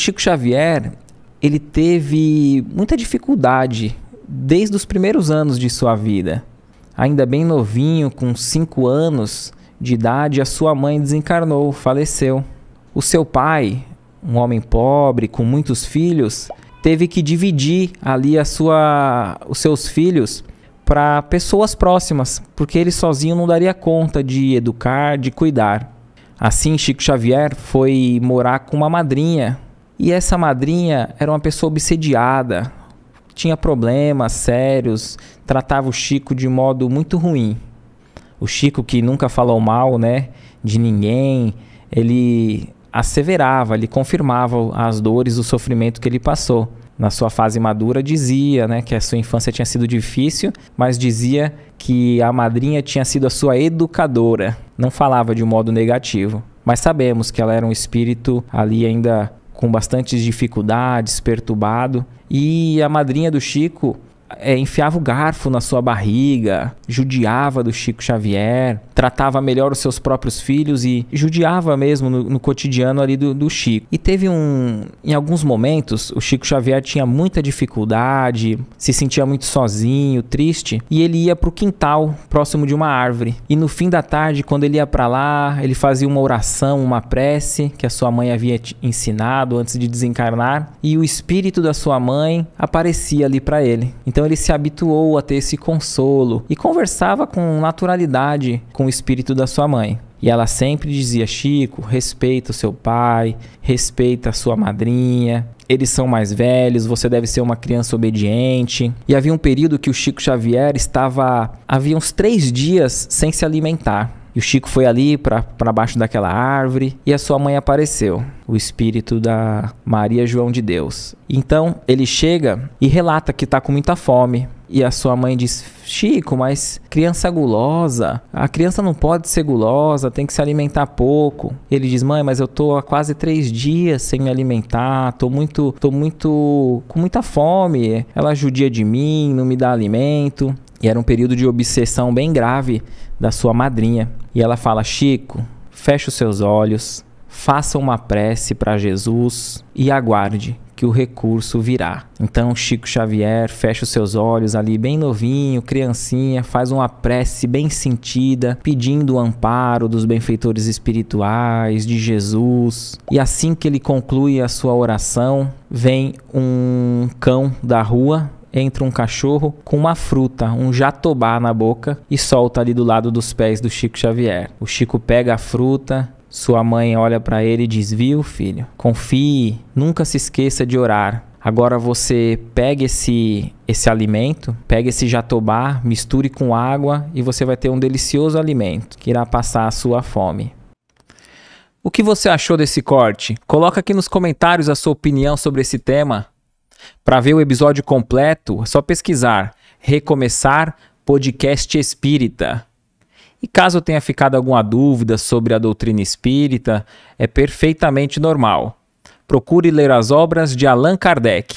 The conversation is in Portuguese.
Chico Xavier, ele teve muita dificuldade desde os primeiros anos de sua vida. Ainda bem novinho, com 5 anos de idade, a sua mãe desencarnou, faleceu. O seu pai, um homem pobre com muitos filhos, teve que dividir ali a sua, os seus filhos para pessoas próximas, porque ele sozinho não daria conta de educar, de cuidar. Assim, Chico Xavier foi morar com uma madrinha e essa madrinha era uma pessoa obsediada, tinha problemas sérios, tratava o Chico de modo muito ruim. O Chico que nunca falou mal, né, de ninguém, ele asseverava, ele confirmava as dores, o sofrimento que ele passou. Na sua fase madura dizia, né, que a sua infância tinha sido difícil, mas dizia que a madrinha tinha sido a sua educadora. Não falava de modo negativo, mas sabemos que ela era um espírito ali ainda com bastantes dificuldades, perturbado. E a madrinha do Chico é, enfiava o garfo na sua barriga, judiava do Chico Xavier, tratava melhor os seus próprios filhos e judiava mesmo no, no cotidiano ali do, do, Chico. E teve um. Em alguns momentos, o Chico Xavier tinha muita dificuldade, se sentia muito sozinho, triste, e ele ia pro quintal, próximo de uma árvore. E no fim da tarde, quando ele ia para lá, ele fazia uma oração, uma prece que a sua mãe havia ensinado antes de desencarnar, e o espírito da sua mãe aparecia ali para ele. Então, então ele se habituou a ter esse consolo e conversava com naturalidade com o espírito da sua mãe. E ela sempre dizia: Chico, respeita o seu pai, respeita a sua madrinha, eles são mais velhos, você deve ser uma criança obediente. E havia um período que o Chico Xavier estava. Havia uns três dias sem se alimentar. E o Chico foi ali para baixo daquela árvore e a sua mãe apareceu, o espírito da Maria João de Deus. Então ele chega e relata que está com muita fome. E a sua mãe diz: Chico, mas criança gulosa, a criança não pode ser gulosa, tem que se alimentar pouco. Ele diz: Mãe, mas eu tô há quase três dias sem me alimentar, tô muito, tô muito, com muita fome. Ela judia de mim, não me dá alimento. E era um período de obsessão bem grave da sua madrinha. E ela fala: Chico, feche os seus olhos, faça uma prece para Jesus e aguarde que o recurso virá. Então, Chico Xavier fecha os seus olhos ali, bem novinho, criancinha, faz uma prece bem sentida, pedindo o amparo dos benfeitores espirituais, de Jesus. E assim que ele conclui a sua oração, vem um cão da rua entra um cachorro com uma fruta, um jatobá na boca e solta ali do lado dos pés do Chico Xavier. O Chico pega a fruta, sua mãe olha para ele e diz: Viu, filho? Confie, nunca se esqueça de orar. Agora você pega esse, esse alimento, pega esse jatobá, misture com água e você vai ter um delicioso alimento que irá passar a sua fome. O que você achou desse corte? Coloca aqui nos comentários a sua opinião sobre esse tema. Para ver o episódio completo, é só pesquisar Recomeçar Podcast Espírita. E caso tenha ficado alguma dúvida sobre a doutrina espírita, é perfeitamente normal. Procure ler as obras de Allan Kardec.